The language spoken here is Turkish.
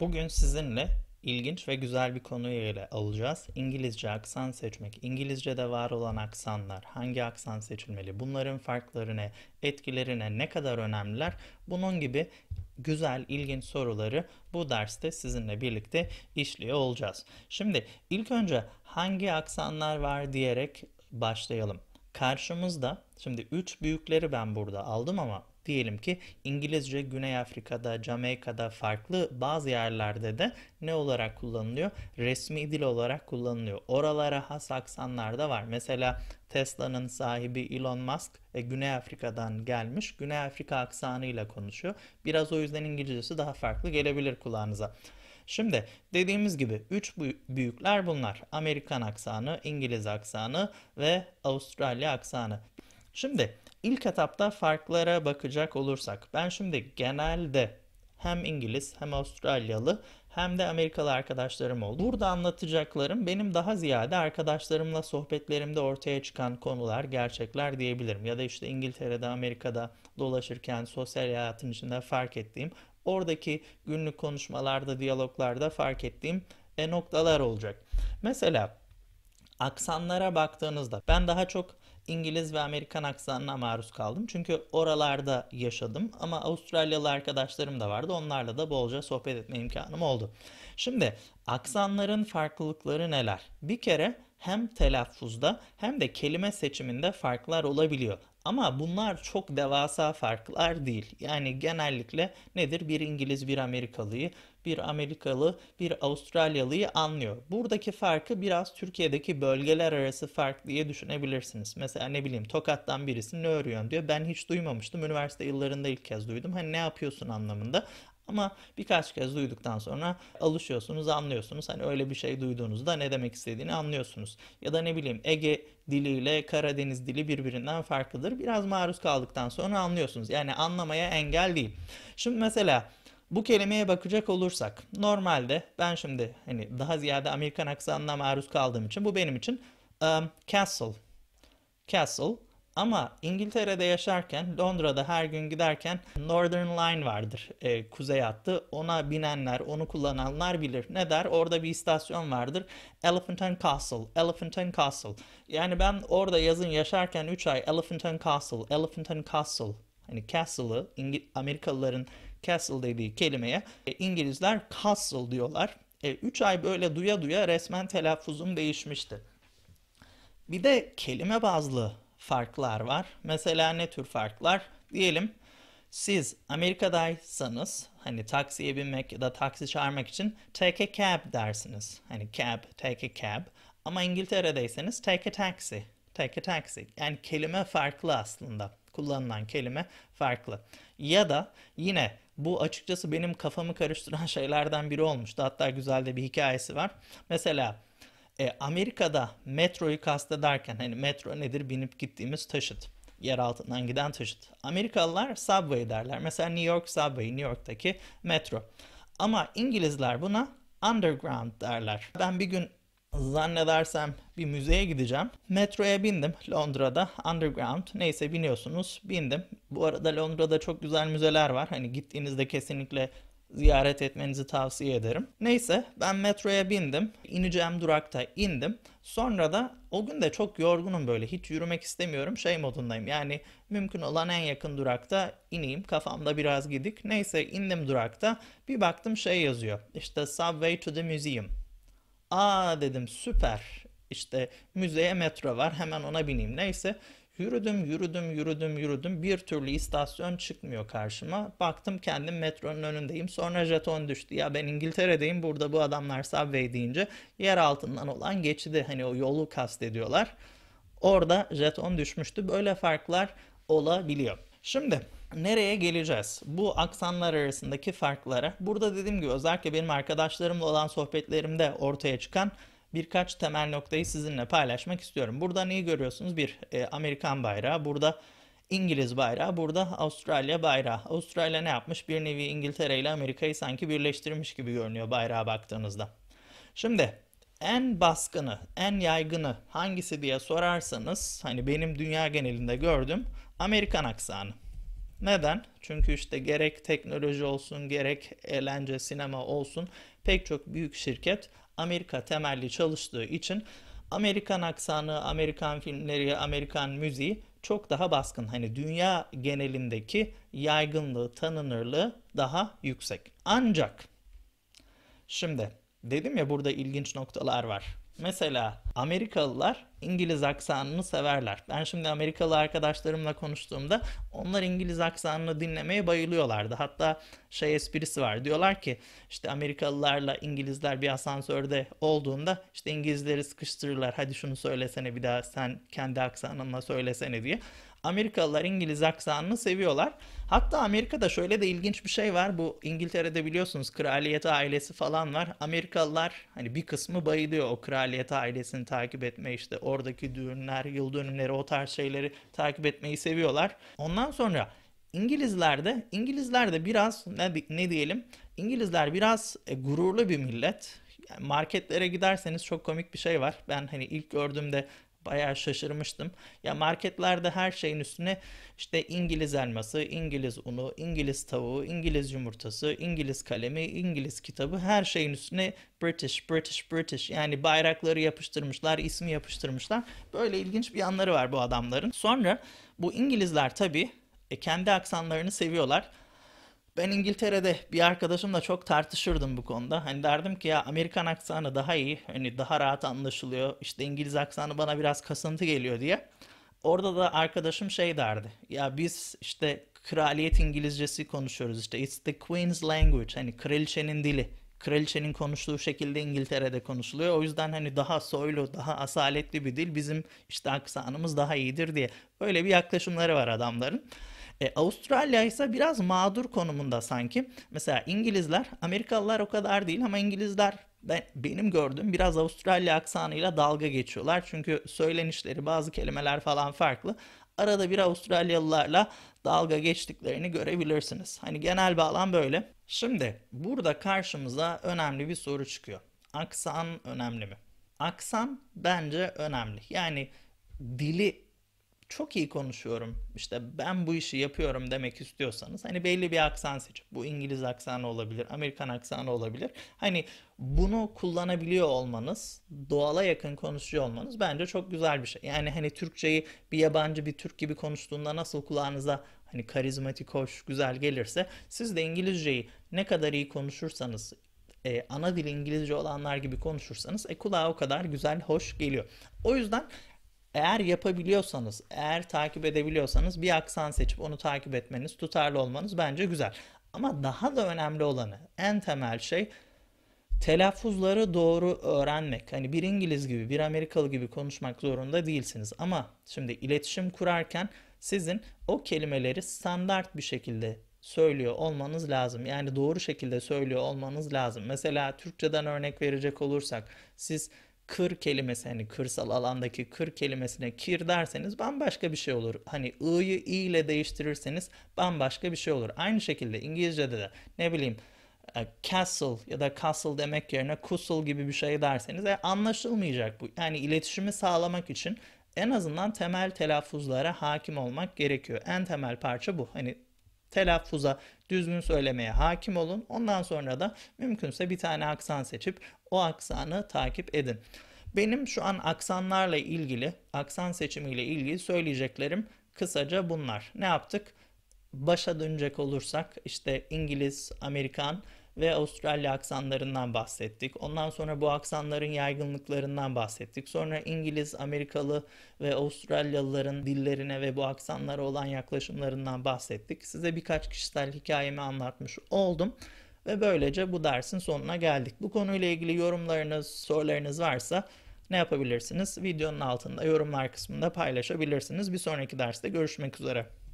Bugün sizinle ilginç ve güzel bir konuyu ele alacağız. İngilizce aksan seçmek, İngilizce'de var olan aksanlar, hangi aksan seçilmeli, bunların farklarına, etkilerine ne kadar önemliler, bunun gibi güzel, ilginç soruları bu derste sizinle birlikte işliyor olacağız. Şimdi ilk önce hangi aksanlar var diyerek başlayalım. Karşımızda şimdi üç büyükleri ben burada aldım ama diyelim ki İngilizce Güney Afrika'da, Jamaika'da farklı bazı yerlerde de ne olarak kullanılıyor? Resmi dil olarak kullanılıyor. Oralara has aksanlar da var. Mesela Tesla'nın sahibi Elon Musk e, Güney Afrika'dan gelmiş. Güney Afrika aksanıyla konuşuyor. Biraz o yüzden İngilizcesi daha farklı gelebilir kulağınıza. Şimdi dediğimiz gibi üç büyükler bunlar. Amerikan aksanı, İngiliz aksanı ve Avustralya aksanı. Şimdi İlk etapta farklara bakacak olursak ben şimdi genelde hem İngiliz hem Avustralyalı hem de Amerikalı arkadaşlarım oldu. Burada anlatacaklarım benim daha ziyade arkadaşlarımla sohbetlerimde ortaya çıkan konular, gerçekler diyebilirim. Ya da işte İngiltere'de, Amerika'da dolaşırken sosyal hayatın içinde fark ettiğim, oradaki günlük konuşmalarda, diyaloglarda fark ettiğim e noktalar olacak. Mesela aksanlara baktığınızda ben daha çok İngiliz ve Amerikan aksanına maruz kaldım. Çünkü oralarda yaşadım ama Avustralyalı arkadaşlarım da vardı. Onlarla da bolca sohbet etme imkanım oldu. Şimdi aksanların farklılıkları neler? Bir kere hem telaffuzda hem de kelime seçiminde farklar olabiliyor. Ama bunlar çok devasa farklar değil. Yani genellikle nedir? Bir İngiliz, bir Amerikalıyı, bir Amerikalı, bir Avustralyalıyı anlıyor. Buradaki farkı biraz Türkiye'deki bölgeler arası fark diye düşünebilirsiniz. Mesela ne bileyim Tokat'tan birisi ne örüyorsun diyor. Ben hiç duymamıştım. Üniversite yıllarında ilk kez duydum. Hani ne yapıyorsun anlamında. Ama birkaç kez duyduktan sonra alışıyorsunuz, anlıyorsunuz. Hani öyle bir şey duyduğunuzda ne demek istediğini anlıyorsunuz. Ya da ne bileyim Ege diliyle Karadeniz dili birbirinden farklıdır. Biraz maruz kaldıktan sonra anlıyorsunuz. Yani anlamaya engel değil. Şimdi mesela bu kelimeye bakacak olursak normalde ben şimdi hani daha ziyade Amerikan aksanına maruz kaldığım için bu benim için um, castle. Castle ama İngiltere'de yaşarken Londra'da her gün giderken Northern Line vardır e, kuzey hattı. Ona binenler, onu kullananlar bilir. Ne der? Orada bir istasyon vardır. Elephant and Castle, Elephant and Castle. Yani ben orada yazın yaşarken 3 ay Elephant and Castle, Elephant and Castle. Hani castle'ı İngil- Amerikalıların castle dediği kelimeye e, İngilizler castle diyorlar. 3 e, ay böyle duya duya resmen telaffuzum değişmişti. Bir de kelime bazlı farklar var. Mesela ne tür farklar? Diyelim siz Amerika'daysanız hani taksiye binmek ya da taksi çağırmak için take a cab dersiniz. Hani cab, take a cab. Ama İngiltere'deyseniz take a taxi, take a taxi. Yani kelime farklı aslında. Kullanılan kelime farklı. Ya da yine bu açıkçası benim kafamı karıştıran şeylerden biri olmuştu. Hatta güzel de bir hikayesi var. Mesela e, Amerika'da metroyu kastederken hani metro nedir binip gittiğimiz taşıt. Yer altından giden taşıt. Amerikalılar subway derler. Mesela New York subway, New York'taki metro. Ama İngilizler buna underground derler. Ben bir gün zannedersem bir müzeye gideceğim. Metroya bindim Londra'da underground neyse biniyorsunuz bindim. Bu arada Londra'da çok güzel müzeler var. Hani gittiğinizde kesinlikle ziyaret etmenizi tavsiye ederim. Neyse ben metroya bindim. İneceğim durakta indim. Sonra da o gün de çok yorgunum böyle hiç yürümek istemiyorum şey modundayım. Yani mümkün olan en yakın durakta ineyim kafamda biraz gidik. Neyse indim durakta bir baktım şey yazıyor. İşte subway to the museum. Aa dedim süper işte müzeye metro var hemen ona bineyim neyse. Yürüdüm, yürüdüm, yürüdüm, yürüdüm. Bir türlü istasyon çıkmıyor karşıma. Baktım kendim metronun önündeyim. Sonra jeton düştü. Ya ben İngiltere'deyim. Burada bu adamlar subway deyince yer altından olan geçidi hani o yolu kastediyorlar. Orada jeton düşmüştü. Böyle farklar olabiliyor. Şimdi nereye geleceğiz? Bu aksanlar arasındaki farklara. Burada dediğim gibi özellikle benim arkadaşlarımla olan sohbetlerimde ortaya çıkan birkaç temel noktayı sizinle paylaşmak istiyorum. Burada neyi görüyorsunuz? Bir e, Amerikan bayrağı, burada İngiliz bayrağı, burada Avustralya bayrağı. Avustralya ne yapmış? Bir nevi İngiltere ile Amerika'yı sanki birleştirmiş gibi görünüyor bayrağa baktığınızda. Şimdi en baskını, en yaygını hangisi diye sorarsanız hani benim dünya genelinde gördüm Amerikan aksanı. Neden? Çünkü işte gerek teknoloji olsun, gerek eğlence, sinema olsun pek çok büyük şirket Amerika temelli çalıştığı için Amerikan aksanı, Amerikan filmleri, Amerikan müziği çok daha baskın. Hani dünya genelindeki yaygınlığı, tanınırlığı daha yüksek. Ancak şimdi dedim ya burada ilginç noktalar var. Mesela Amerikalılar İngiliz aksanını severler. Ben şimdi Amerikalı arkadaşlarımla konuştuğumda onlar İngiliz aksanını dinlemeye bayılıyorlardı. Hatta şey esprisi var. Diyorlar ki işte Amerikalılarla İngilizler bir asansörde olduğunda işte İngilizleri sıkıştırırlar. Hadi şunu söylesene bir daha sen kendi aksanınla söylesene diye. Amerikalılar İngiliz aksanını seviyorlar. Hatta Amerika'da şöyle de ilginç bir şey var. Bu İngiltere'de biliyorsunuz kraliyet ailesi falan var. Amerikalılar hani bir kısmı bayılıyor o kraliyet ailesini takip etme işte o oradaki düğünler, yıl dönümleri o tarz şeyleri takip etmeyi seviyorlar. Ondan sonra İngilizler de İngilizler de biraz ne, ne diyelim İngilizler biraz e, gururlu bir millet. Yani marketlere giderseniz çok komik bir şey var. Ben hani ilk gördüğümde bayağı şaşırmıştım. Ya marketlerde her şeyin üstüne işte İngiliz elması, İngiliz unu, İngiliz tavuğu, İngiliz yumurtası, İngiliz kalemi, İngiliz kitabı her şeyin üstüne British, British, British yani bayrakları yapıştırmışlar, ismi yapıştırmışlar. Böyle ilginç bir yanları var bu adamların. Sonra bu İngilizler tabii e, kendi aksanlarını seviyorlar ben İngiltere'de bir arkadaşımla çok tartışırdım bu konuda. Hani derdim ki ya Amerikan aksanı daha iyi. Hani daha rahat anlaşılıyor. İşte İngiliz aksanı bana biraz kasıntı geliyor diye. Orada da arkadaşım şey derdi. Ya biz işte kraliyet İngilizcesi konuşuyoruz İşte It's the Queen's language. Hani kraliçenin dili. Kraliçenin konuştuğu şekilde İngiltere'de konuşuluyor. O yüzden hani daha soylu, daha asaletli bir dil. Bizim işte aksanımız daha iyidir diye. Böyle bir yaklaşımları var adamların. E, Avustralya ise biraz mağdur konumunda sanki. Mesela İngilizler, Amerikalılar o kadar değil ama İngilizler ben benim gördüğüm biraz Avustralya aksanıyla dalga geçiyorlar. Çünkü söylenişleri, bazı kelimeler falan farklı. Arada bir Avustralyalılarla dalga geçtiklerini görebilirsiniz. Hani genel bağlam böyle. Şimdi burada karşımıza önemli bir soru çıkıyor. Aksan önemli mi? Aksan bence önemli. Yani dili çok iyi konuşuyorum işte ben bu işi yapıyorum demek istiyorsanız hani belli bir aksan seçip bu İngiliz aksanı olabilir, Amerikan aksanı olabilir. Hani bunu kullanabiliyor olmanız, doğala yakın konuşuyor olmanız bence çok güzel bir şey. Yani hani Türkçeyi bir yabancı bir Türk gibi konuştuğunda nasıl kulağınıza hani karizmatik, hoş, güzel gelirse siz de İngilizceyi ne kadar iyi konuşursanız, e, ana dil İngilizce olanlar gibi konuşursanız e, kulağa o kadar güzel, hoş geliyor. O yüzden eğer yapabiliyorsanız, eğer takip edebiliyorsanız bir aksan seçip onu takip etmeniz, tutarlı olmanız bence güzel. Ama daha da önemli olanı, en temel şey telaffuzları doğru öğrenmek. Hani bir İngiliz gibi, bir Amerikalı gibi konuşmak zorunda değilsiniz. Ama şimdi iletişim kurarken sizin o kelimeleri standart bir şekilde söylüyor olmanız lazım. Yani doğru şekilde söylüyor olmanız lazım. Mesela Türkçeden örnek verecek olursak siz kır kelimesi hani kırsal alandaki kır kelimesine kir derseniz bambaşka bir şey olur. Hani ı'yı i ile değiştirirseniz bambaşka bir şey olur. Aynı şekilde İngilizce'de de ne bileyim e, castle ya da castle demek yerine kusul gibi bir şey derseniz e, anlaşılmayacak bu. Yani iletişimi sağlamak için en azından temel telaffuzlara hakim olmak gerekiyor. En temel parça bu. Hani telaffuza düzgün söylemeye hakim olun. Ondan sonra da mümkünse bir tane aksan seçip o aksanı takip edin. Benim şu an aksanlarla ilgili, aksan seçimiyle ilgili söyleyeceklerim kısaca bunlar. Ne yaptık? Başa dönecek olursak işte İngiliz, Amerikan, ve Avustralya aksanlarından bahsettik. Ondan sonra bu aksanların yaygınlıklarından bahsettik. Sonra İngiliz, Amerikalı ve Avustralyalıların dillerine ve bu aksanlara olan yaklaşımlarından bahsettik. Size birkaç kişisel hikayemi anlatmış oldum. Ve böylece bu dersin sonuna geldik. Bu konuyla ilgili yorumlarınız, sorularınız varsa ne yapabilirsiniz? Videonun altında yorumlar kısmında paylaşabilirsiniz. Bir sonraki derste görüşmek üzere.